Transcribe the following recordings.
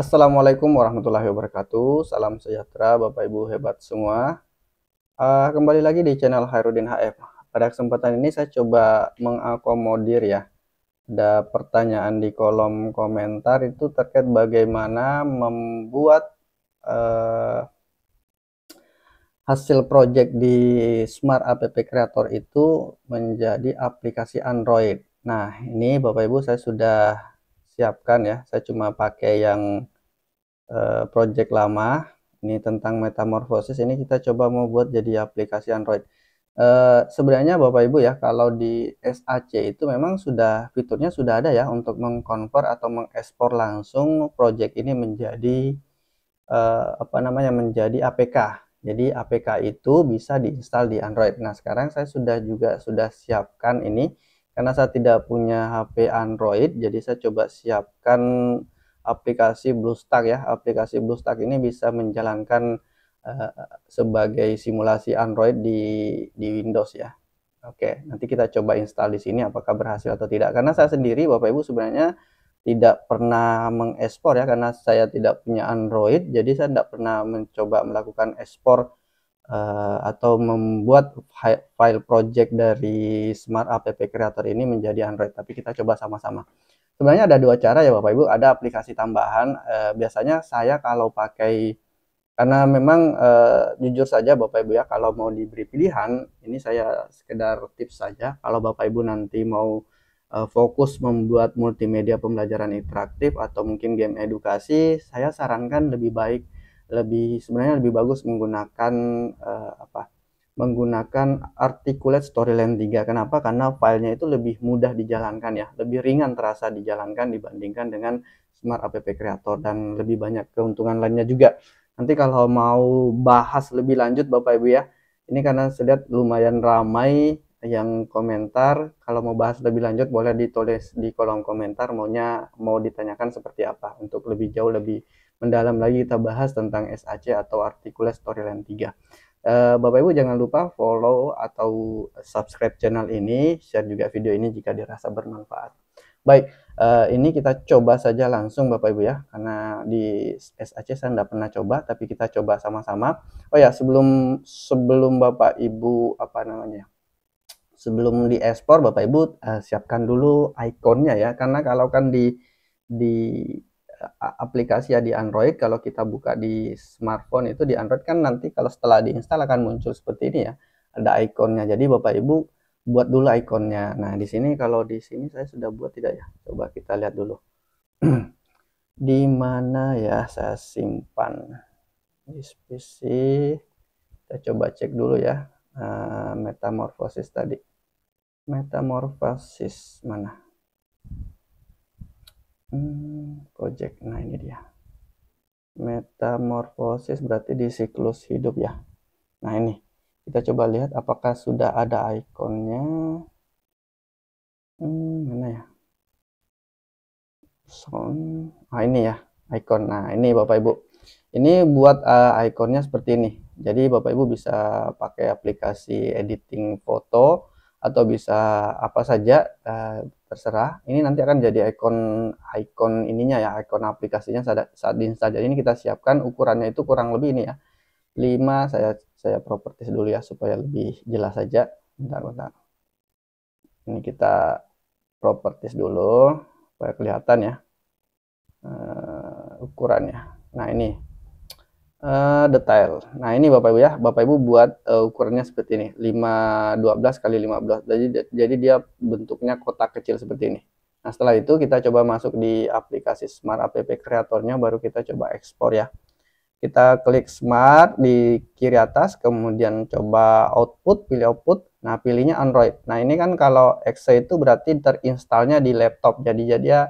Assalamualaikum warahmatullahi wabarakatuh. Salam sejahtera Bapak Ibu hebat semua. Uh, kembali lagi di channel Hairudin HF. Pada kesempatan ini saya coba mengakomodir ya. Ada pertanyaan di kolom komentar itu terkait bagaimana membuat uh, hasil project di Smart App Creator itu menjadi aplikasi Android. Nah, ini Bapak Ibu saya sudah siapkan ya. Saya cuma pakai yang uh, project lama. Ini tentang metamorfosis. Ini kita coba mau buat jadi aplikasi Android. Uh, sebenarnya Bapak Ibu ya, kalau di SAC itu memang sudah fiturnya sudah ada ya untuk mengkonvert atau mengekspor langsung project ini menjadi uh, apa namanya menjadi APK jadi APK itu bisa diinstal di Android. Nah, sekarang saya sudah juga sudah siapkan ini karena saya tidak punya HP Android, jadi saya coba siapkan aplikasi BlueStack ya. Aplikasi BlueStack ini bisa menjalankan uh, sebagai simulasi Android di di Windows ya. Oke, nanti kita coba install di sini apakah berhasil atau tidak. Karena saya sendiri Bapak Ibu sebenarnya tidak pernah mengekspor ya karena saya tidak punya Android jadi saya tidak pernah mencoba melakukan ekspor uh, atau membuat file project dari Smart App Creator ini menjadi Android. Tapi kita coba sama-sama. Sebenarnya ada dua cara ya Bapak Ibu, ada aplikasi tambahan. Uh, biasanya saya kalau pakai karena memang uh, jujur saja Bapak Ibu ya kalau mau diberi pilihan, ini saya sekedar tips saja kalau Bapak Ibu nanti mau fokus membuat multimedia pembelajaran interaktif atau mungkin game edukasi, saya sarankan lebih baik lebih sebenarnya lebih bagus menggunakan uh, apa menggunakan Articulate Storyline 3. Kenapa? Karena filenya itu lebih mudah dijalankan ya, lebih ringan terasa dijalankan dibandingkan dengan Smart App Creator dan lebih banyak keuntungan lainnya juga. Nanti kalau mau bahas lebih lanjut Bapak Ibu ya, ini karena saya lihat lumayan ramai yang komentar, kalau mau bahas lebih lanjut boleh ditulis di kolom komentar maunya mau ditanyakan seperti apa untuk lebih jauh lebih mendalam lagi kita bahas tentang SAC atau Articulate Storyline 3. Uh, eh, Bapak Ibu jangan lupa follow atau subscribe channel ini, share juga video ini jika dirasa bermanfaat. Baik, uh, ini kita coba saja langsung Bapak Ibu ya, karena di SAC saya tidak pernah coba, tapi kita coba sama-sama. Oh ya, sebelum sebelum Bapak Ibu apa namanya, ya, sebelum di ekspor Bapak Ibu uh, siapkan dulu ikonnya ya, karena kalau kan di di aplikasi ya di Android kalau kita buka di smartphone itu di Android kan nanti kalau setelah diinstal akan muncul seperti ini ya ada ikonnya jadi Bapak Ibu buat dulu ikonnya nah di sini kalau di sini saya sudah buat tidak ya coba kita lihat dulu di mana ya saya simpan di PC kita coba cek dulu ya ah, metamorfosis tadi metamorfosis mana hmm, Gojek nah ini dia metamorfosis berarti di siklus hidup ya nah ini kita coba lihat apakah sudah ada ikonnya hmm, mana ya sound ah ini ya ikon. nah ini bapak ibu ini buat uh, ikonnya seperti ini jadi bapak ibu bisa pakai aplikasi editing foto atau bisa apa saja uh, terserah ini nanti akan jadi icon icon ininya ya icon aplikasinya saat, saat diinstal jadi ini kita siapkan ukurannya itu kurang lebih ini ya 5 saya saya properties dulu ya supaya lebih jelas saja bentar bentar ini kita properties dulu supaya kelihatan ya uh, ukurannya nah ini uh, detail. Nah, ini Bapak Ibu ya. Bapak Ibu buat uh, ukurannya seperti ini. 5 12 kali 15. Jadi jadi dia bentuknya kotak kecil seperti ini. Nah, setelah itu kita coba masuk di aplikasi Smart App kreatornya baru kita coba ekspor ya. Kita klik Smart di kiri atas, kemudian coba output, pilih output. Nah, pilihnya Android. Nah, ini kan kalau Exe itu berarti terinstalnya di laptop. Jadi jadi ya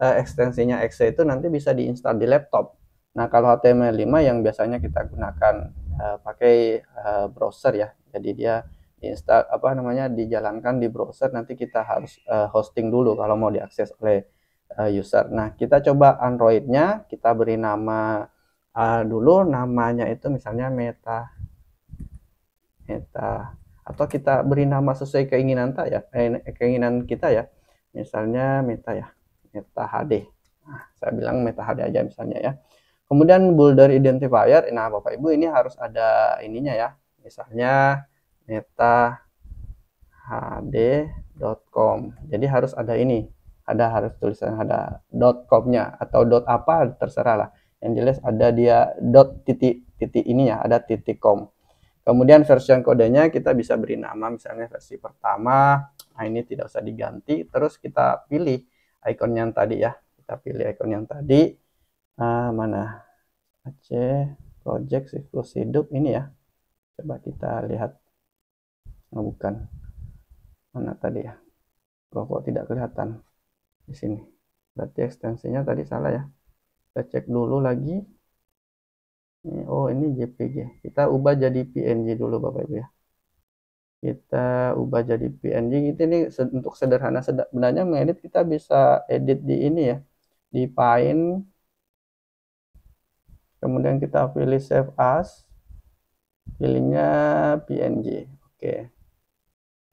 eh, ekstensinya Exe itu nanti bisa diinstal di laptop. Nah, kalau HTML5 yang biasanya kita gunakan uh, pakai uh, browser ya. Jadi dia install apa namanya dijalankan di browser nanti kita harus uh, hosting dulu kalau mau diakses oleh uh, user. Nah, kita coba Android-nya, kita beri nama uh, dulu namanya itu misalnya Meta Meta atau kita beri nama sesuai keinginan kita ya eh, keinginan kita ya. Misalnya Meta ya. Meta HD. Nah, saya bilang Meta HD aja misalnya ya. Kemudian boulder identifier, nah Bapak Ibu ini harus ada ininya ya. Misalnya hd.com. Jadi harus ada ini, ada harus tulisan ada .com-nya atau dot apa terserah lah. Yang jelas ada dia dot titik titik ininya, ada titik com. Kemudian versi yang kodenya kita bisa beri nama misalnya versi pertama. Nah, ini tidak usah diganti, terus kita pilih ikon yang tadi ya. Kita pilih ikon yang tadi uh, mana Aceh project siklus hidup ini ya coba kita lihat oh, bukan mana tadi ya kok, kok tidak kelihatan di sini berarti ekstensinya tadi salah ya kita cek dulu lagi oh ini JPG kita ubah jadi PNG dulu Bapak Ibu ya kita ubah jadi PNG itu ini untuk sederhana sebenarnya mengedit kita bisa edit di ini ya di Paint kemudian kita pilih save as pilihnya png oke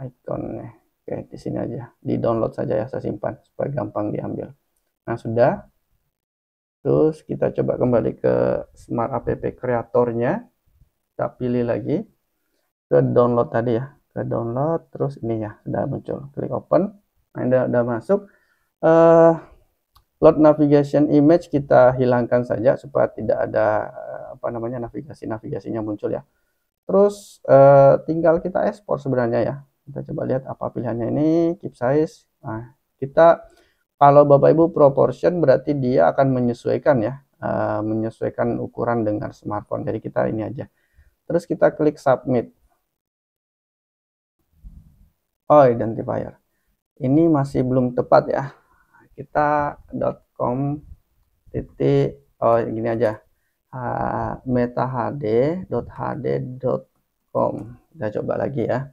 ikonnya oke di sini aja di download saja ya saya simpan supaya gampang diambil nah sudah terus kita coba kembali ke smart app kreatornya kita pilih lagi ke download tadi ya ke download terus ini ya sudah muncul klik open nah, udah, udah masuk uh, load navigation image kita hilangkan saja supaya tidak ada eh, apa namanya navigasi-navigasinya muncul ya. Terus eh, tinggal kita ekspor sebenarnya ya. Kita coba lihat apa pilihannya ini, keep size. Nah, kita kalau Bapak Ibu proportion berarti dia akan menyesuaikan ya, eh, menyesuaikan ukuran dengan smartphone. Jadi kita ini aja. Terus kita klik submit. Oh, identifier. Ini masih belum tepat ya kita dot .com titik oh gini aja uh, com kita coba lagi ya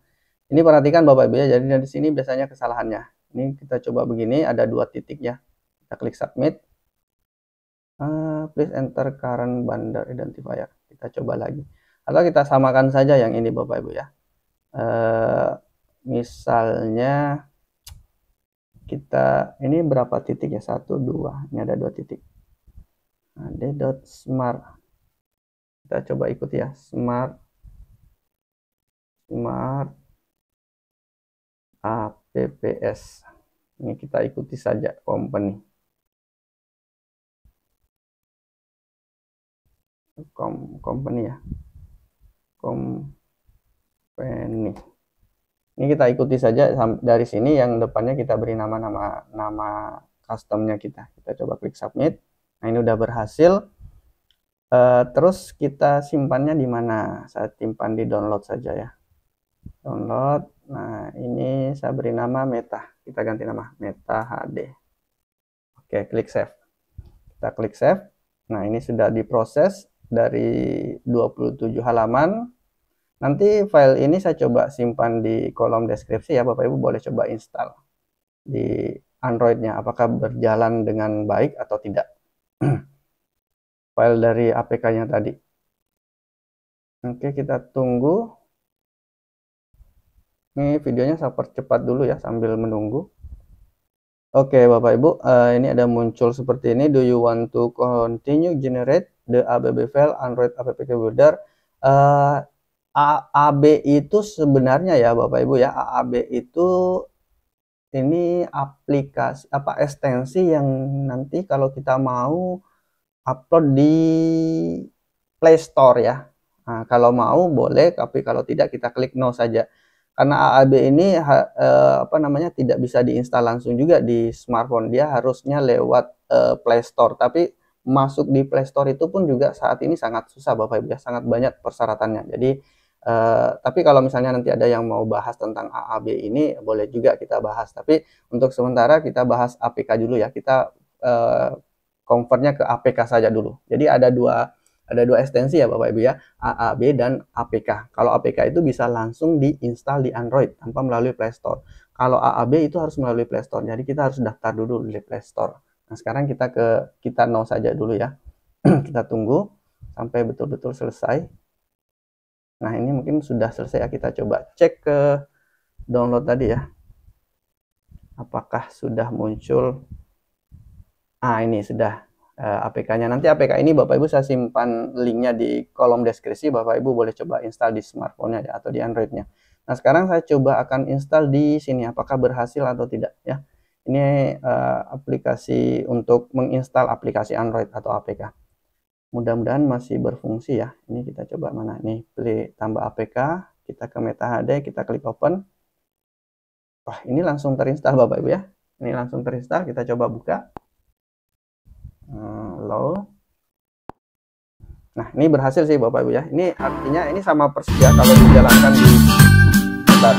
ini perhatikan bapak ibu ya jadi dari sini biasanya kesalahannya ini kita coba begini ada dua titik ya kita klik submit uh, please enter current bundle identifier kita coba lagi atau kita samakan saja yang ini bapak ibu ya uh, misalnya kita ini berapa titik ya satu dua ini ada dua titik nah, dot smart kita coba ikut ya smart smart apps ini kita ikuti saja company Com company ya company ini kita ikuti saja dari sini yang depannya kita beri nama-nama nama customnya kita. Kita coba klik submit. Nah ini udah berhasil. e, terus kita simpannya di mana? Saya simpan di download saja ya. Download. Nah, ini saya beri nama Meta. Kita ganti nama Meta HD. Oke, klik save. Kita klik save. Nah, ini sudah diproses dari 27 halaman. Nanti file ini saya coba simpan di kolom deskripsi ya Bapak Ibu boleh coba install di Androidnya apakah berjalan dengan baik atau tidak. file dari APK-nya tadi. Oke, kita tunggu. Ini videonya saya percepat dulu ya sambil menunggu. Oke, Bapak Ibu, uh, ini ada muncul seperti ini. Do you want to continue generate the ABB file Android APK Builder? Uh, eh, AAB itu sebenarnya ya Bapak Ibu ya AAB itu ini aplikasi apa ekstensi yang nanti kalau kita mau upload di Play Store ya. Nah, kalau mau boleh tapi kalau tidak kita klik no saja. Karena AAB ini e, apa namanya tidak bisa diinstal langsung juga di smartphone dia harusnya lewat e, Play Store tapi masuk di Play Store itu pun juga saat ini sangat susah Bapak Ibu ya sangat banyak persyaratannya. Jadi Uh, tapi kalau misalnya nanti ada yang mau bahas tentang AAB ini boleh juga kita bahas. Tapi untuk sementara kita bahas APK dulu ya. Kita uh, convertnya ke APK saja dulu. Jadi ada dua ada dua ekstensi ya Bapak Ibu ya, AAB dan APK. Kalau APK itu bisa langsung diinstal di Android tanpa melalui Play Store. Kalau AAB itu harus melalui Play Store. Jadi kita harus daftar dulu di Play Store. Nah, sekarang kita ke kita no saja dulu ya. kita tunggu sampai betul-betul selesai. Nah, ini mungkin sudah selesai ya. Kita coba cek ke download tadi ya. Apakah sudah muncul? Ah, ini sudah uh, eh, APK-nya. Nanti APK ini Bapak Ibu saya simpan linknya di kolom deskripsi. Bapak Ibu boleh coba install di smartphone-nya ya, atau di Android-nya. Nah, sekarang saya coba akan install di sini apakah berhasil atau tidak ya. Ini uh, aplikasi untuk menginstal aplikasi Android atau APK mudah-mudahan masih berfungsi ya ini kita coba mana nih pilih tambah APK kita ke Meta HD kita klik open wah ini langsung terinstall Bapak Ibu ya ini langsung terinstall kita coba buka hmm, nah ini berhasil sih Bapak Ibu ya ini artinya ini sama persis ya kalau dijalankan di Bentar.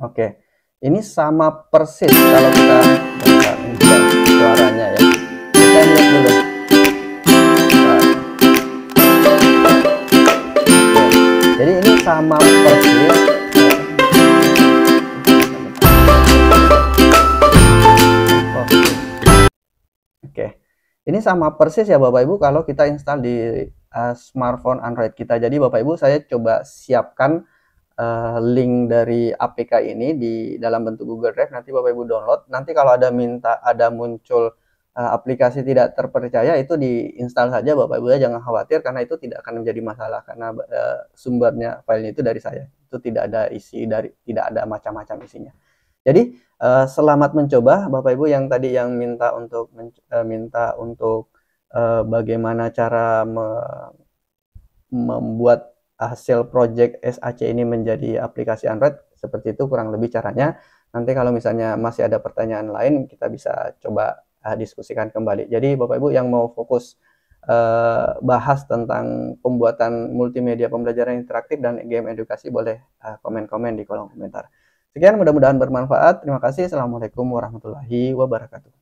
Oke, ini sama persis kalau kita dengar suaranya ya. Kita lihat dulu. Nah. Jadi ini sama persis. Oke, ini sama persis ya Bapak Ibu kalau kita install di uh, smartphone Android kita. Jadi Bapak Ibu saya coba siapkan uh, link dari APK ini di dalam bentuk Google Drive nanti Bapak Ibu download nanti kalau ada minta ada muncul uh, aplikasi tidak terpercaya itu diinstal saja Bapak Ibu ya jangan khawatir karena itu tidak akan menjadi masalah karena uh, sumbernya filenya itu dari saya itu tidak ada isi dari tidak ada macam-macam isinya jadi uh, selamat mencoba Bapak Ibu yang tadi yang minta untuk uh, minta untuk uh, bagaimana cara me membuat hasil project SAC ini menjadi aplikasi Android seperti itu kurang lebih caranya. Nanti kalau misalnya masih ada pertanyaan lain kita bisa coba uh, diskusikan kembali. Jadi Bapak Ibu yang mau fokus uh, bahas tentang pembuatan multimedia pembelajaran interaktif dan game edukasi boleh eh, komen-komen uh, di kolom komentar. Sekian mudah-mudahan bermanfaat. Terima kasih. Assalamualaikum warahmatullahi wabarakatuh.